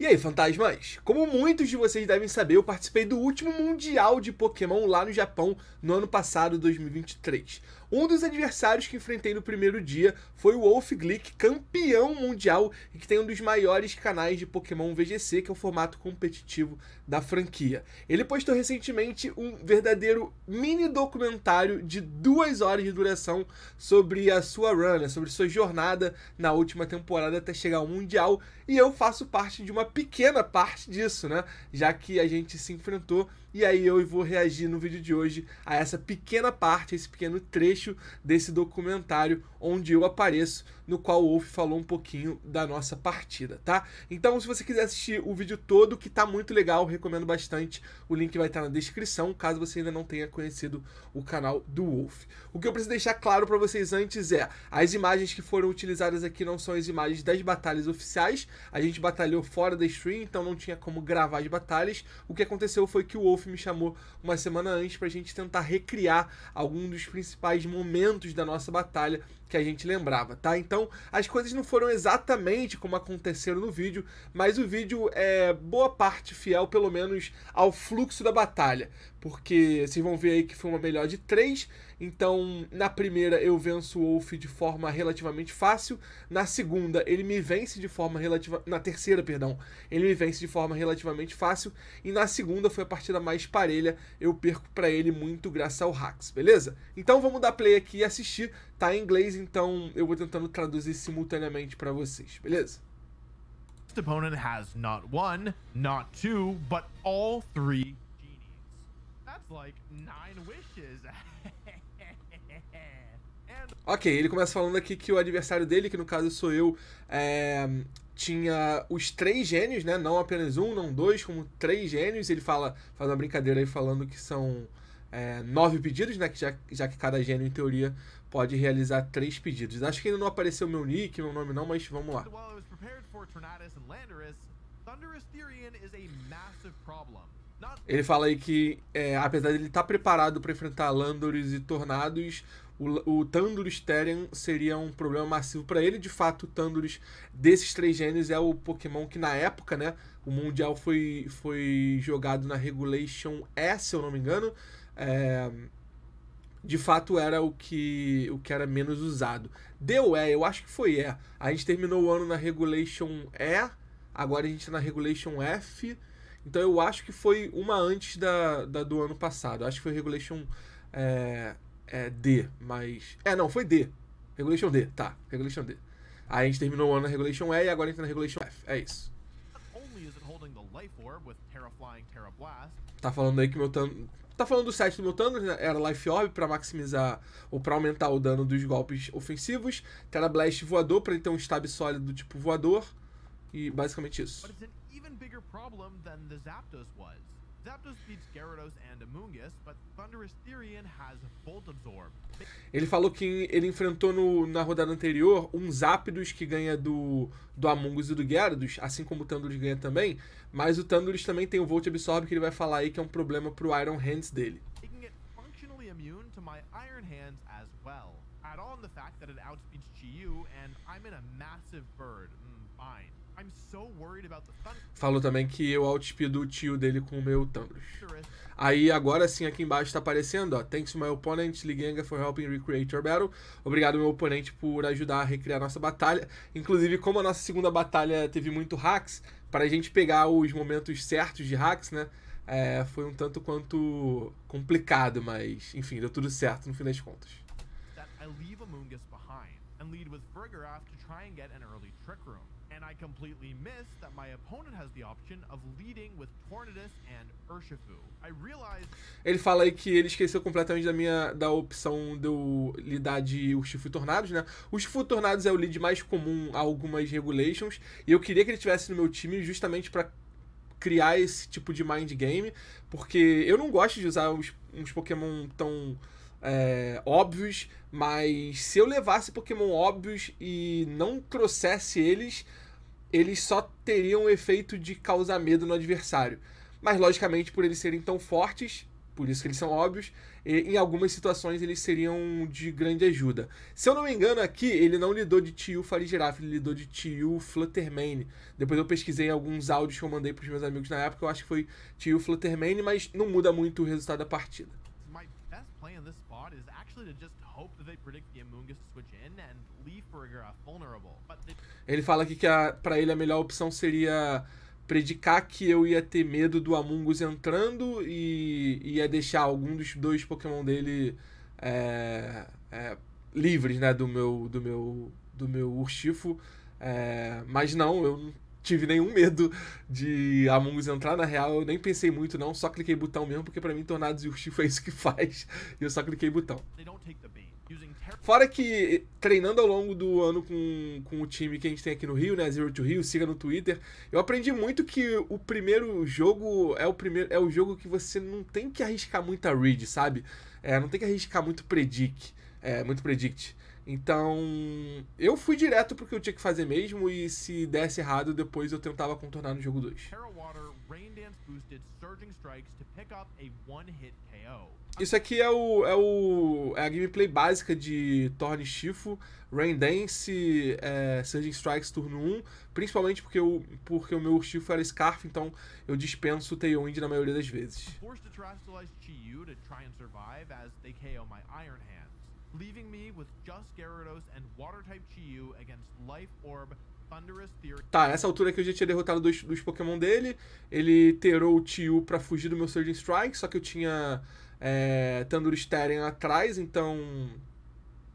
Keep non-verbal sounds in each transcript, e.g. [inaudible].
E aí, fantasmas? Como muitos de vocês devem saber, eu participei do último Mundial de Pokémon lá no Japão no ano passado, 2023. Um dos adversários que enfrentei no primeiro dia foi o Wolf Glick, campeão mundial e que tem um dos maiores canais de Pokémon VGC, que é o formato competitivo da franquia. Ele postou recentemente um verdadeiro mini documentário de duas horas de duração sobre a sua run, né, sobre sua jornada na última temporada até chegar ao Mundial, e eu faço parte de uma pequena parte disso, né? Já que a gente se enfrentou e aí eu vou reagir no vídeo de hoje a essa pequena parte, esse pequeno trecho desse documentário onde eu apareço, no qual o Wolf falou um pouquinho da nossa partida, tá? Então, se você quiser assistir o vídeo todo, que tá muito legal, recomendo bastante. O link vai estar tá na descrição, caso você ainda não tenha conhecido o canal do Wolf. O que eu preciso deixar claro para vocês antes é, as imagens que foram utilizadas aqui não são as imagens das batalhas oficiais. A gente batalhou fora da stream, então não tinha como gravar as batalhas. O que aconteceu foi que o Wolf Wolf me chamou uma semana antes para a gente tentar recriar algum dos principais momentos da nossa batalha que a gente lembrava, tá? Então, as coisas não foram exatamente como aconteceram no vídeo, mas o vídeo é boa parte fiel, pelo menos, ao fluxo da batalha. Porque vocês vão ver aí que foi uma melhor de três, então na primeira eu venço o Wolf de forma relativamente fácil, na segunda ele me vence de forma relativa... na terceira, perdão, ele me vence de forma relativamente fácil, e na segunda foi a partida mais parelha, eu perco para ele muito graças ao Hax, beleza? Então vamos dar play aqui e assistir Tá em inglês, então eu vou tentando traduzir simultaneamente para vocês, beleza? This opponent has not one, not two, but all three genies. That's like nine wishes. [laughs] Ok, ele começa falando aqui que o adversário dele, que no caso sou eu, é, tinha os três gênios, né? Não apenas um, não dois, como três gênios. Ele fala, faz uma brincadeira aí falando que são é, nove pedidos, né? Que já, já que cada gênio, em teoria, pode realizar três pedidos. Acho que ainda não apareceu meu nick, meu nome não, mas vamos lá. Ele fala aí que, é, apesar de ele estar tá preparado para enfrentar Landorus e Tornados, o, o Thundurus Therian seria um problema massivo para ele. De fato, o Thundurus desses três gênios é o Pokémon que, na época, né, o Mundial foi, foi jogado na Regulation S, se eu não me engano. É, de fato era o que, o que era menos usado. Deu E, eu acho que foi E. A gente terminou o ano na Regulation E, agora a gente está na Regulation F. Então eu acho que foi uma antes da, da do ano passado. Eu acho que foi Regulation é, é, D, mas. É, não, foi D. Regulation D, tá. Regulation D. a gente terminou o ano na Regulation E e agora a gente tá na Regulation F. É isso. Tá falando aí que meu, tá falando do set do meu Thanos, né? Era Life Orb para maximizar ou para aumentar o dano dos golpes ofensivos. Terra Blast voador para ele ter um stab sólido tipo voador. E basicamente isso. Mas é um even bigger problem than the Zapdos was. Zapdos beats Gyarados and Amoongus, but Thunderous Therian has Absorb. Ele falou que ele enfrentou no, na rodada anterior um Zapdos que ganha do, do Amungus e do Gyarados, assim como o Tandulis ganha também, mas o Tandulis também tem o Volt Absorb que ele vai falar aí que é um problema pro Iron Hands dele. Iron Hands well. Add on the fact that it outspeeds GU and I'm in a massive bird. Mm. Falou também que eu outspido o tio dele com o meu Thanos. Aí agora sim aqui embaixo tá aparecendo, ó. Thanks my opponent, Ligenga for helping recreate your battle. Obrigado meu oponente por ajudar a recriar nossa batalha. Inclusive, como a nossa segunda batalha teve muito hacks, para a gente pegar os momentos certos de hacks, né? É, foi um tanto quanto complicado, mas enfim, deu tudo certo no fim das contas. That I leave Amoongus behind and lead with Burger to try and get an early trick room and I completely miss that my opponent has the option of leading with Tornadus and Urshifu. I realized... Ele fala aí que ele esqueceu completamente da minha da opção do eu lidar de Urshifu e Tornados, né? Urshifu e Tornados é o lead mais comum a algumas regulations, e eu queria que ele tivesse no meu time justamente para criar esse tipo de mind game, porque eu não gosto de usar uns, uns Pokémon tão é, óbvios, mas se eu levasse Pokémon óbvios e não trouxesse eles, eles só teriam o efeito de causar medo no adversário. Mas, logicamente, por eles serem tão fortes, por isso que eles são óbvios, em algumas situações eles seriam de grande ajuda. Se eu não me engano, aqui ele não lidou de Tiu Farigiraf, ele lidou de Tiu Fluttermane. Depois eu pesquisei alguns áudios que eu mandei para os meus amigos na época, eu acho que foi Tiu Fluttermane, mas não muda muito o resultado da partida. My best play in this spot is actually to just hope that they predict the Amoongus switch in and ele fala aqui que para ele a melhor opção seria predicar que eu ia ter medo do Amungus entrando e ia deixar algum dos dois Pokémon dele é, é, livres, né, do meu do meu do meu Urshifu. É, mas não, eu não tive nenhum medo de Amungus entrar na real, eu nem pensei muito não, só cliquei botão mesmo porque para mim Tornados e Urshifu é isso que faz. E eu só cliquei botão. They don't take the Fora que, eh, treinando ao longo do ano com, com o time que a gente tem aqui no Rio, né? Zero to Rio, siga no Twitter. Eu aprendi muito que o primeiro jogo é o primeiro é o jogo que você não tem que arriscar muita read, sabe? É, não tem que arriscar muito predict. É, muito predict. Então, eu fui direto porque eu tinha que fazer mesmo e se desse errado, depois eu tentava contornar no jogo 2. Water, boosted surging strikes hit KO. Isso aqui é o, é o é a gameplay básica de Torne Shifu, Rain Dance, é, Surging Strikes turno 1, principalmente porque, eu, porque o meu Shifu era Scarf, então eu dispenso o Tailwind na maioria das vezes. Tá, nessa altura aqui eu já tinha derrotado dois, dois Pokémon dele. Ele terou o Tiu pra fugir do meu Surging Strike, só que eu tinha é, Tandur atrás, então.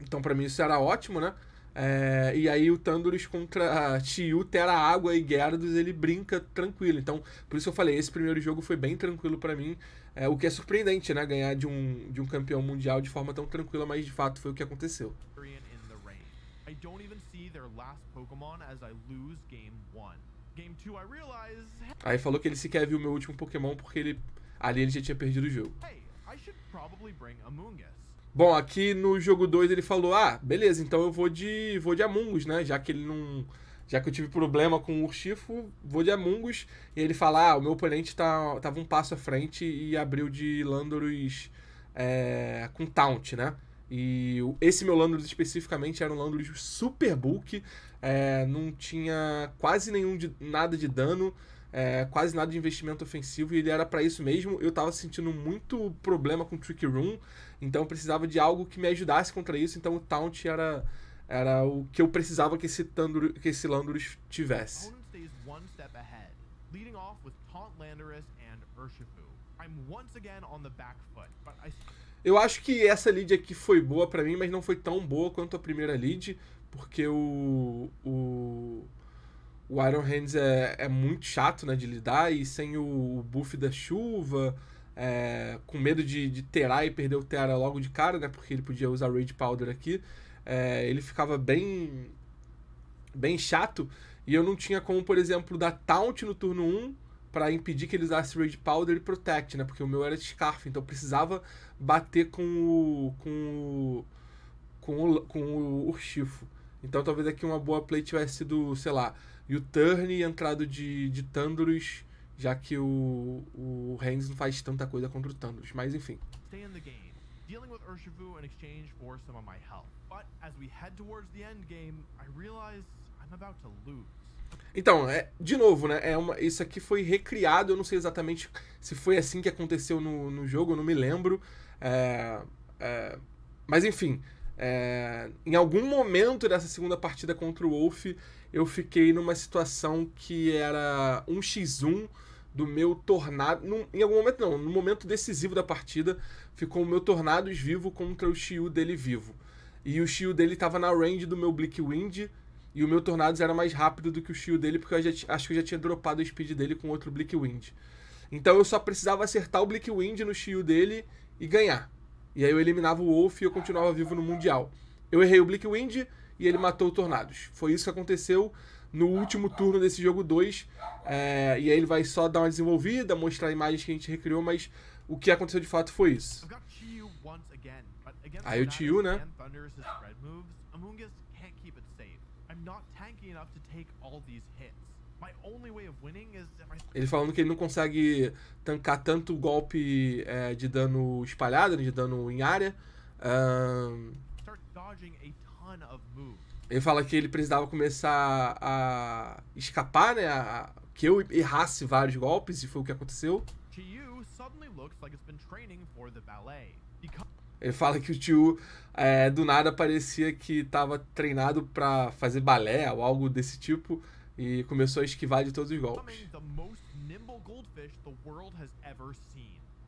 Então, para mim, isso era ótimo, né? É, e aí o Tanduris contra Tiu, Terra Água e Gerdos, ele brinca tranquilo. Então, por isso eu falei, esse primeiro jogo foi bem tranquilo para mim. É, o que é surpreendente, né? Ganhar de um, de um campeão mundial de forma tão tranquila, mas de fato foi o que aconteceu. Aí falou que ele sequer viu o meu último Pokémon porque ele ali ele já tinha perdido o jogo. Hey, Bom, aqui no jogo 2 ele falou: "Ah, beleza, então eu vou de vou de Amungus, né? Já que ele não já que eu tive problema com o Urchifo, vou de Amungus. E ele fala: ah, o meu oponente tá, tava um passo à frente e abriu de Landorus é, com Taunt, né? E esse meu Landorus especificamente era um Landorus Super Bulk, é, não tinha quase nenhum de, nada de dano é, quase nada de investimento ofensivo e ele era para isso mesmo. Eu tava sentindo muito problema com o Trick Room, então eu precisava de algo que me ajudasse contra isso. Então o Taunt era, era o que eu precisava que esse, que esse Landorus tivesse. Eu acho que essa lead aqui foi boa para mim, mas não foi tão boa quanto a primeira lead, porque o, o o Iron Hands é, é muito chato né, de lidar e sem o buff da chuva, é, com medo de, de terá e perder o Tera logo de cara, né? Porque ele podia usar Rage Powder aqui. É, ele ficava bem, bem chato e eu não tinha como, por exemplo, dar Taunt no turno 1 para impedir que ele usasse Rage Powder e Protect, né? Porque o meu era de Scarf, então eu precisava bater com o, com o, com o, com o Urchifo. Então talvez aqui uma boa play tivesse sido, sei lá, e o turn entrado de, de Thunderous, já que o, o Reigns não faz tanta coisa contra o Thunderous. Mas enfim. Stay in the game, dealing with in exchange for some of my help. But as we head towards the end game, I realize I'm about to lose. Então, é, de novo, né? É uma, isso aqui foi recriado, eu não sei exatamente se foi assim que aconteceu no, no jogo, eu não me lembro. É, é, mas enfim, é, em algum momento dessa segunda partida contra o Wolf, eu fiquei numa situação que era 1x1 do meu tornado. Num, em algum momento, não, no momento decisivo da partida, ficou o meu tornados vivo contra o Shiu dele vivo. E o Shiu dele tava na range do meu Wind. E o meu Tornados era mais rápido do que o shiu dele, porque eu já, acho que eu já tinha dropado o speed dele com outro Wind. Então eu só precisava acertar o Wind no shiu dele e ganhar. E aí eu eliminava o Wolf e eu continuava vivo no Mundial. Eu errei o Wind e ele matou o Tornados. Foi isso que aconteceu no último turno desse jogo 2. É, e aí ele vai só dar uma desenvolvida, mostrar imagens que a gente recriou, mas o que aconteceu de fato foi isso. Aí o Tiu, né? Ele falando que ele não consegue tancar tanto golpe é, de dano espalhado, né, de dano em área. Um, ele fala que ele precisava começar a escapar, né? A, que eu errasse vários golpes e foi o que aconteceu. Ele fala que o tio é, do nada parecia que estava treinado para fazer balé ou algo desse tipo e começou a esquivar de todos os golpes.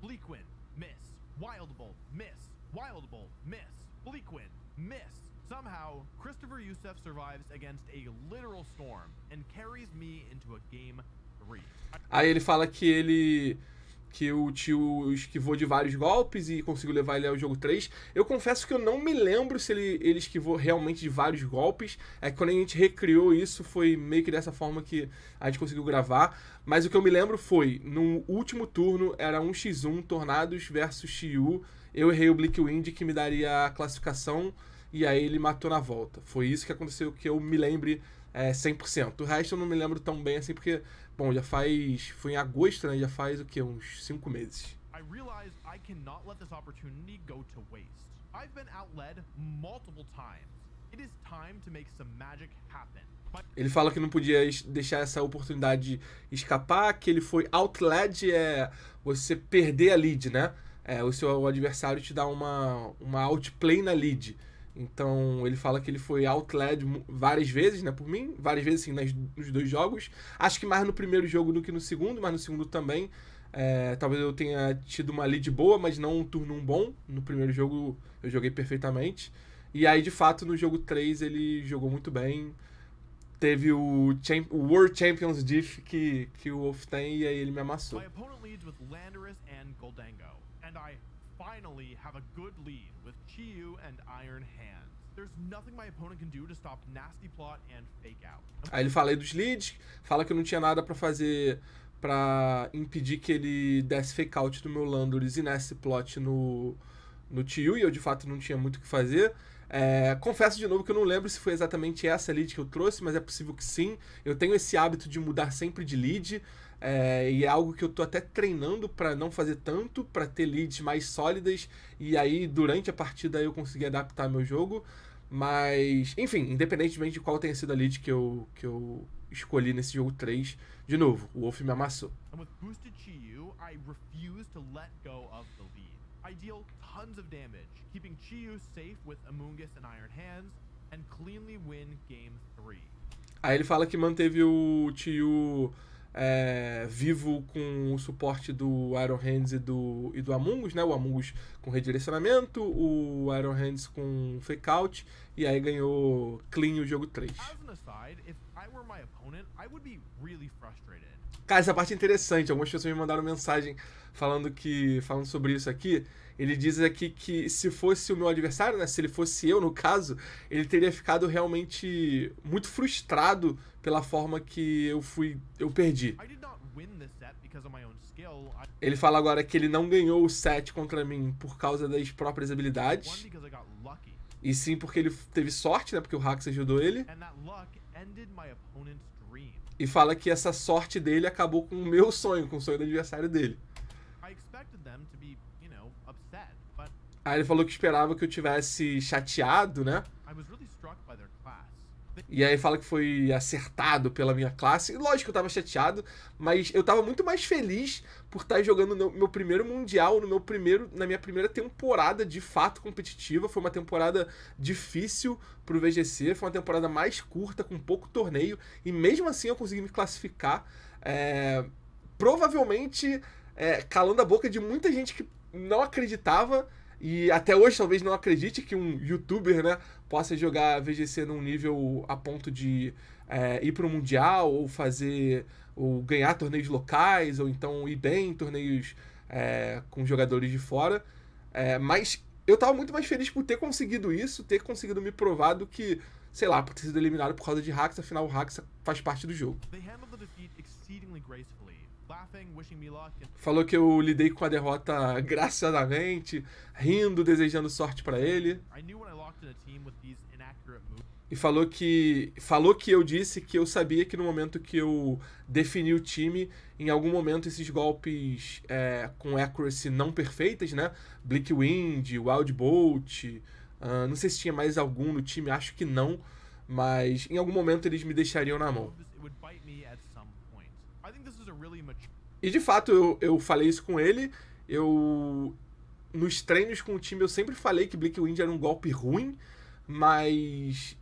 Bleakwin, miss. Wild Bull, miss. Wild Bull, miss. Bleakwin, miss. Somehow, Christopher Youssef survives against a literal storm and carries me into a game 3. Aí ele fala que ele que o tio esquivou de vários golpes e conseguiu levar ele ao jogo 3. Eu confesso que eu não me lembro se ele, ele esquivou realmente de vários golpes. É que quando a gente recriou isso, foi meio que dessa forma que a gente conseguiu gravar. Mas o que eu me lembro foi, no último turno, era 1x1 Tornados versus Shiyu. Eu errei o Wind que me daria a classificação e aí ele matou na volta. Foi isso que aconteceu que eu me lembre é, 100%. O resto eu não me lembro tão bem assim, porque, bom, já faz. Foi em agosto, né? Já faz o quê? Uns 5 meses. I I cannot let this opportunity go to waste. I've been outled multiple times. It is time to make some magic happen. Ele fala que não podia deixar essa oportunidade escapar, que ele foi outled, é você perder a lead, né? É, o seu adversário te dá uma, uma outplay na lead. Então ele fala que ele foi outled várias vezes, né? Por mim, várias vezes, assim, nas, nos dois jogos. Acho que mais no primeiro jogo do que no segundo, mas no segundo também. É, talvez eu tenha tido uma lead boa, mas não um turno um bom. No primeiro jogo eu joguei perfeitamente. E aí, de fato, no jogo 3 ele jogou muito bem. Teve o, Cham o World Champions Diff que, que o Wolf tem e aí ele me amassou. My Goldango, finally have a good lead with Chiyu and Iron Hands. There's nothing my opponent can do to stop Nasty Plot and Fake Out. Aí ele fala aí dos leads, fala que eu não tinha nada para fazer para impedir que ele desse Fake Out do meu Landorus e Nasty Plot no, no Chiyu, e eu de fato não tinha muito o que fazer. É, confesso de novo que eu não lembro se foi exatamente essa lead que eu trouxe, mas é possível que sim. Eu tenho esse hábito de mudar sempre de lead. É, e é algo que eu tô até treinando para não fazer tanto, para ter leads mais sólidas e aí durante a partida eu consegui adaptar meu jogo. Mas, enfim, independentemente de qual tenha sido a lead que eu, que eu escolhi nesse jogo 3, de novo, o Wolf me amassou. I deal tons of damage, keeping Chiyu safe with Amoongus and Iron Hands, and cleanly win Game 3. Aí ele fala que manteve o Chiyu é, vivo com o suporte do Iron Hands e do, e do Amungus, né? O Amungus com redirecionamento, o Iron Hands com fake out, e aí ganhou clean o jogo 3. Cara, essa parte é interessante. Algumas pessoas me mandaram mensagem falando que. falando sobre isso aqui. Ele diz aqui que se fosse o meu adversário, né? Se ele fosse eu, no caso, ele teria ficado realmente muito frustrado pela forma que eu fui. eu perdi. Ele fala agora que ele não ganhou o set contra mim por causa das próprias habilidades. E sim porque ele teve sorte, né? Porque o Hax ajudou ele. E fala que essa sorte dele acabou com o meu sonho, com o sonho do adversário dele. Aí ele falou que esperava que eu tivesse chateado, né? E aí fala que foi acertado pela minha classe. E lógico, eu tava chateado, mas eu tava muito mais feliz por estar tá jogando no meu primeiro mundial, no meu primeiro, na minha primeira temporada de fato competitiva. Foi uma temporada difícil pro VGC, foi uma temporada mais curta, com pouco torneio, e mesmo assim eu consegui me classificar. É, provavelmente é, calando a boca de muita gente que não acreditava e até hoje talvez não acredite que um youtuber, né, possa jogar VGC num nível a ponto de é, ir para o mundial ou fazer ou ganhar torneios locais ou então ir bem em torneios é, com jogadores de fora. É, mas eu tava muito mais feliz por ter conseguido isso, ter conseguido me provar do que, sei lá, por ter sido eliminado por causa de hacks, afinal o hacks faz parte do jogo. They Falou que eu lidei com a derrota [laughs] graciosamente, rindo, desejando sorte para ele. E falou que falou que eu disse que eu sabia que no momento que eu defini o time, em algum momento esses golpes é, com accuracy não perfeitas, né? Bleak Wind, Wild Bolt, uh, não sei se tinha mais algum no time, acho que não, mas em algum momento eles me deixariam na mão. E de fato, eu, eu falei isso com ele. Eu. Nos treinos com o time, eu sempre falei que Wind era um golpe ruim, mas.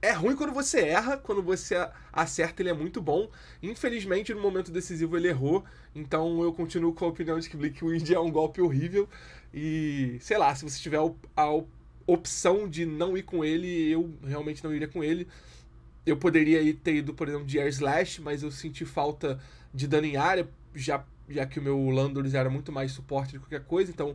É ruim quando você erra, quando você acerta, ele é muito bom. Infelizmente, no momento decisivo, ele errou. Então, eu continuo com a opinião de que Wind é um golpe horrível. E, sei lá, se você tiver a opção de não ir com ele, eu realmente não iria com ele eu poderia ter ido, por exemplo, de Air Slash, mas eu senti falta de dano em área, já, já que o meu Landorus era muito mais suporte de qualquer coisa, então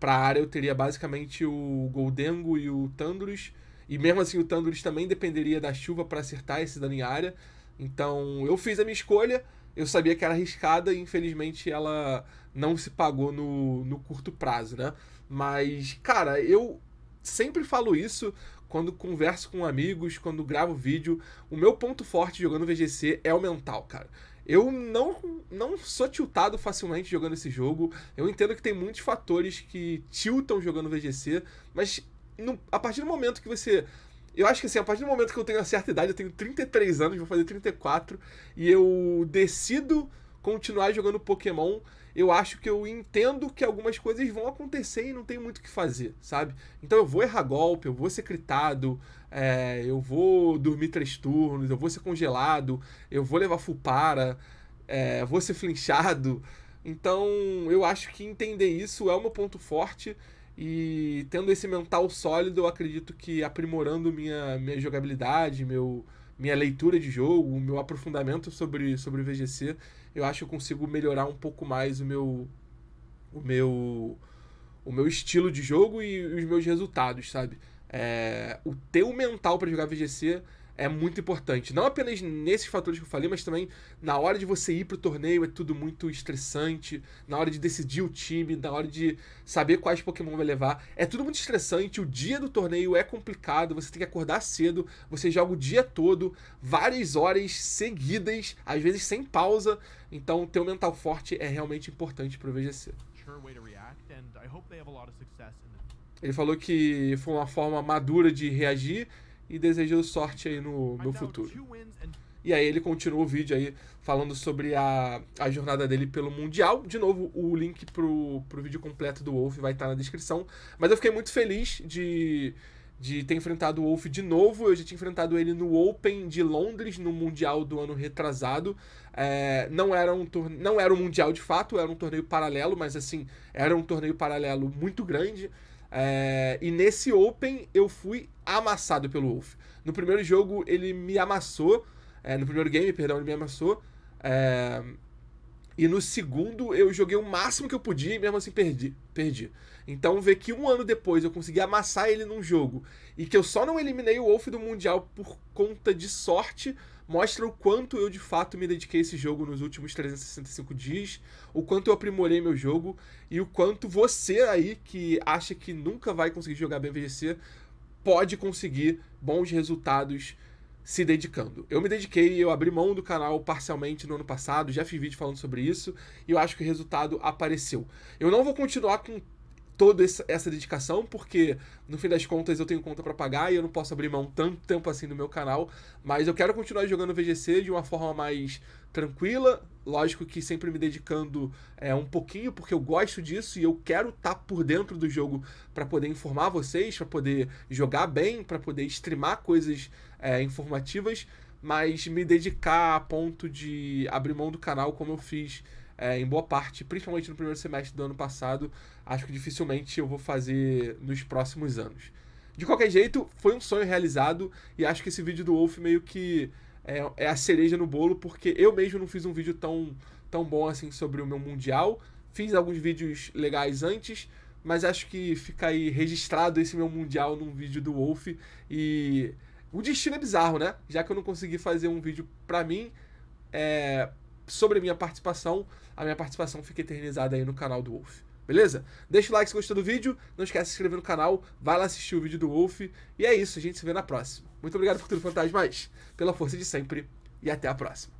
pra área eu teria basicamente o Goldengo e o Tandurus, e mesmo assim o Tandurus também dependeria da chuva para acertar esse dano em área, então eu fiz a minha escolha, eu sabia que era arriscada e infelizmente ela não se pagou no, no curto prazo, né? Mas, cara, eu sempre falo isso, quando converso com amigos, quando gravo vídeo, o meu ponto forte jogando VGC é o mental, cara. Eu não, não sou tiltado facilmente jogando esse jogo. Eu entendo que tem muitos fatores que tiltam jogando VGC, mas no, a partir do momento que você. Eu acho que assim, a partir do momento que eu tenho uma certa idade, eu tenho 33 anos, vou fazer 34, e eu decido continuar jogando Pokémon, eu acho que eu entendo que algumas coisas vão acontecer e não tem muito o que fazer, sabe? Então eu vou errar golpe, eu vou ser critado, é, eu vou dormir três turnos, eu vou ser congelado, eu vou levar fupara, é, vou ser flinchado. Então eu acho que entender isso é o meu ponto forte. E tendo esse mental sólido, eu acredito que aprimorando minha, minha jogabilidade, meu, minha leitura de jogo, o meu aprofundamento sobre, sobre VGC, eu acho que eu consigo melhorar um pouco mais o meu o meu o meu estilo de jogo e os meus resultados, sabe? É, o teu mental para jogar VGC é muito importante. Não apenas nesses fatores que eu falei, mas também na hora de você ir pro torneio é tudo muito estressante, na hora de decidir o time, na hora de saber quais Pokémon vai levar. É tudo muito estressante, o dia do torneio é complicado, você tem que acordar cedo, você joga o dia todo, várias horas seguidas, às vezes sem pausa. Então ter um mental forte é realmente importante pro VGC. Ele falou que foi uma forma madura de reagir e desejo sorte aí no meu futuro. E aí ele continua o vídeo aí falando sobre a, a jornada dele pelo Mundial. De novo, o link pro, pro vídeo completo do Wolf vai estar tá na descrição. Mas eu fiquei muito feliz de, de ter enfrentado o Wolf de novo. Eu já tinha enfrentado ele no Open de Londres, no Mundial do ano retrasado. É, não, era um torne... não era um Mundial de fato, era um torneio paralelo, mas assim, era um torneio paralelo muito grande. É, e nesse Open eu fui amassado pelo Wolf. No primeiro jogo ele me amassou. É, no primeiro game, perdão, ele me amassou. É, e no segundo eu joguei o máximo que eu podia e mesmo assim perdi. perdi. Então ver que um ano depois eu consegui amassar ele num jogo e que eu só não eliminei o Wolf do Mundial por conta de sorte mostra o quanto eu de fato me dediquei a esse jogo nos últimos 365 dias, o quanto eu aprimorei meu jogo e o quanto você aí que acha que nunca vai conseguir jogar BMVGC pode conseguir bons resultados se dedicando. Eu me dediquei, eu abri mão do canal parcialmente no ano passado, já fiz vídeo falando sobre isso, e eu acho que o resultado apareceu. Eu não vou continuar com toda essa dedicação, porque no fim das contas eu tenho conta para pagar e eu não posso abrir mão tanto tempo assim do meu canal, mas eu quero continuar jogando VGC de uma forma mais tranquila, lógico que sempre me dedicando é, um pouquinho, porque eu gosto disso e eu quero estar tá por dentro do jogo para poder informar vocês, para poder jogar bem, para poder streamar coisas é, informativas, mas me dedicar a ponto de abrir mão do canal como eu fiz é, em boa parte, principalmente no primeiro semestre do ano passado, acho que dificilmente eu vou fazer nos próximos anos. De qualquer jeito, foi um sonho realizado e acho que esse vídeo do Wolf meio que é, é a cereja no bolo, porque eu mesmo não fiz um vídeo tão, tão bom assim sobre o meu Mundial. Fiz alguns vídeos legais antes, mas acho que fica aí registrado esse meu Mundial num vídeo do Wolf e o destino é bizarro, né? Já que eu não consegui fazer um vídeo pra mim, é, sobre minha participação. A minha participação fica eternizada aí no canal do Wolf. Beleza? Deixa o like se gostou do vídeo, não esquece de se inscrever no canal, vai lá assistir o vídeo do Wolf. E é isso, a gente se vê na próxima. Muito obrigado por tudo, Fantasmas, pela força de sempre e até a próxima.